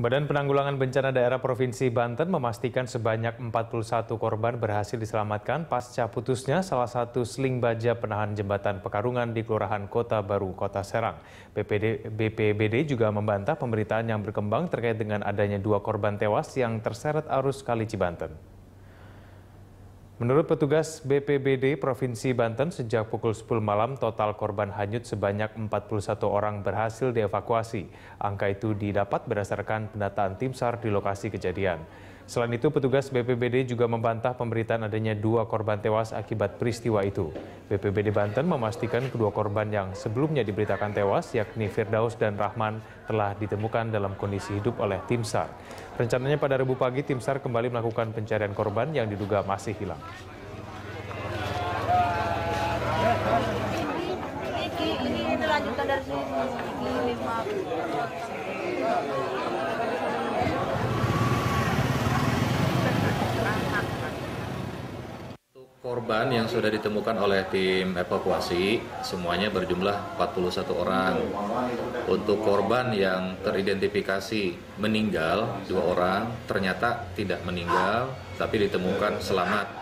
Badan Penanggulangan Bencana Daerah Provinsi Banten memastikan sebanyak 41 korban berhasil diselamatkan pasca putusnya salah satu seling baja penahan jembatan Pekarungan di Kelurahan Kota Baru, Kota Serang. BPD, BPBD juga membantah pemberitaan yang berkembang terkait dengan adanya dua korban tewas yang terseret arus Kali Cibanten. Menurut petugas BPBD Provinsi Banten, sejak pukul 10 malam total korban hanyut sebanyak 41 orang berhasil dievakuasi. Angka itu didapat berdasarkan pendataan tim SAR di lokasi kejadian. Selain itu, petugas BPBD juga membantah pemberitaan adanya dua korban tewas akibat peristiwa itu. BPBD Banten memastikan kedua korban yang sebelumnya diberitakan tewas, yakni Firdaus dan Rahman, telah ditemukan dalam kondisi hidup oleh tim SAR. Rencananya pada Rabu pagi, tim SAR kembali melakukan pencarian korban yang diduga masih hilang. Korban yang sudah ditemukan oleh tim evakuasi semuanya berjumlah 41 orang. Untuk korban yang teridentifikasi meninggal dua orang ternyata tidak meninggal tapi ditemukan selamat